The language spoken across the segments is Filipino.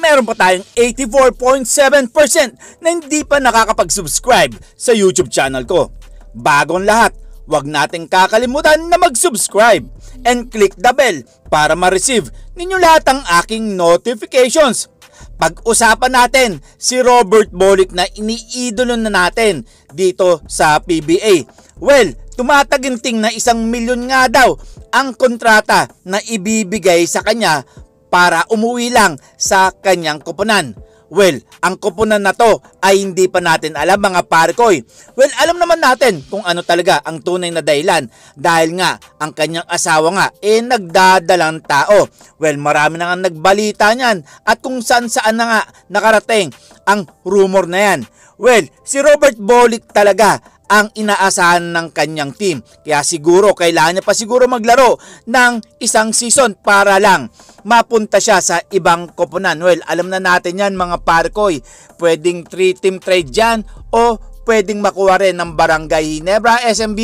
meron pa tayong 84.7% na hindi pa nakakapag-subscribe sa YouTube channel ko. Bagong lahat, Huwag nating kakalimutan na mag-subscribe and click the bell para ma-receive ninyo lahat ang aking notifications. Pag-usapan natin si Robert Bolick na iniidolo na natin dito sa PBA. Well, tumataginting na isang milyon nga daw ang kontrata na ibibigay sa kanya para umuwi lang sa kanyang koponan. Well, ang koponan na to ay hindi pa natin alam mga parkoy. Eh. Well, alam naman natin kung ano talaga ang tunay na dahilan dahil nga ang kanyang asawa nga eh nagdadalang tao. Well, marami na nga nagbalita niyan at kung saan saan na nga nakarating ang rumor na yan. Well, si Robert Bolick talaga ang inaasahan ng kanyang team. Kaya siguro kailangan niya pa siguro maglaro ng isang season para lang mapunta siya sa ibang koponan. Well, alam na natin yan mga parkoy. Pwedeng 3-team trade yan o pwedeng makuha rin ng Barangay Hinebra, SMB,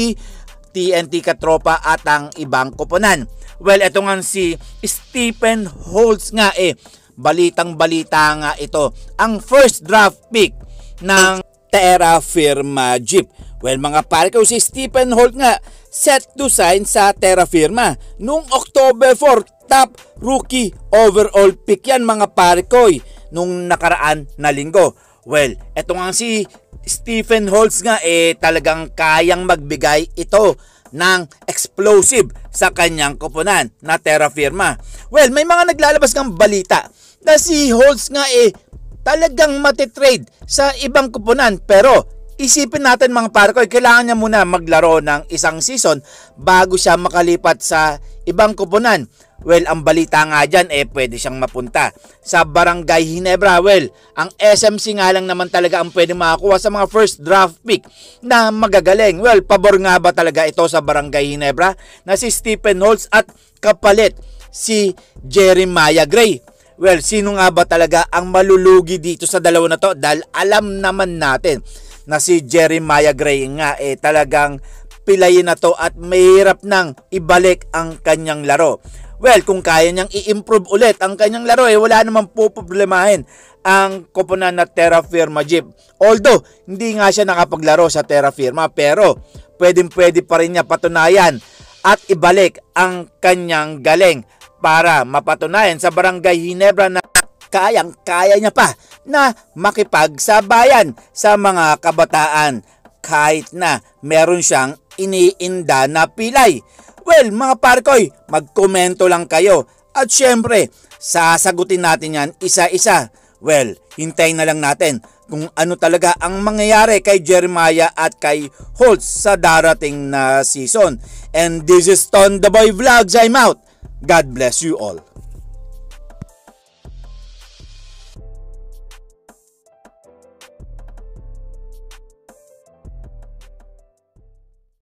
TNT Katropa at ang ibang koponan. Well, ito nga si Stephen Holtz nga eh. Balitang balita nga ito. Ang first draft pick ng Terra Firma Jeep. Well mga pare ko si Stephen Holt nga set to sign sa Terra Firma noong October 4, top rookie overall pick yan mga pare koy nung nakaraan na linggo. Well, eto nga si Stephen Holtz nga eh talagang kayang magbigay ito ng explosive sa kanyang koponan na Terra Firma. Well, may mga naglalabas ng balita na si Holtz nga eh talagang matitrade sa ibang koponan pero Isipin natin mga parkoy, eh, kailangan niya muna maglaro ng isang season bago siya makalipat sa ibang kupunan. Well, ang balita nga dyan, eh pwede siyang mapunta sa Barangay Hinebra. Well, ang SMC nga lang naman talaga ang pwede makakuha sa mga first draft pick na magagaling. Well, pabor nga ba talaga ito sa Barangay Hinebra na si Stephen Holtz at kapalit si Jeremiah Gray. Well, sino nga ba talaga ang malulugi dito sa dalawa na to? Dahil alam naman natin na si Jeremiah Gray nga eh talagang pilayin na to at mahirap nang ibalik ang kanyang laro. Well, kung kaya niyang i-improve ulit ang kanyang laro, eh, wala namang po problemahin ang koponan na Terra Firma Jeep. Although, hindi nga siya nakapaglaro sa Terra Firma, pero pwedeng pwede pa rin niya patunayan at ibalik ang kanyang galing para mapatunayan sa Barangay Hinebra na kayang-kaya niya pa na makipagsabayan sa mga kabataan kahit na meron siyang iniinda na pilay. Well, mga parkoy, magkomento lang kayo at syempre, sasagutin natin yan isa-isa. Well, hintayin na lang natin kung ano talaga ang mangyayari kay Jeremiah at kay Holtz sa darating na season. And this is Ton the Boy Vlogs. I'm out. God bless you all.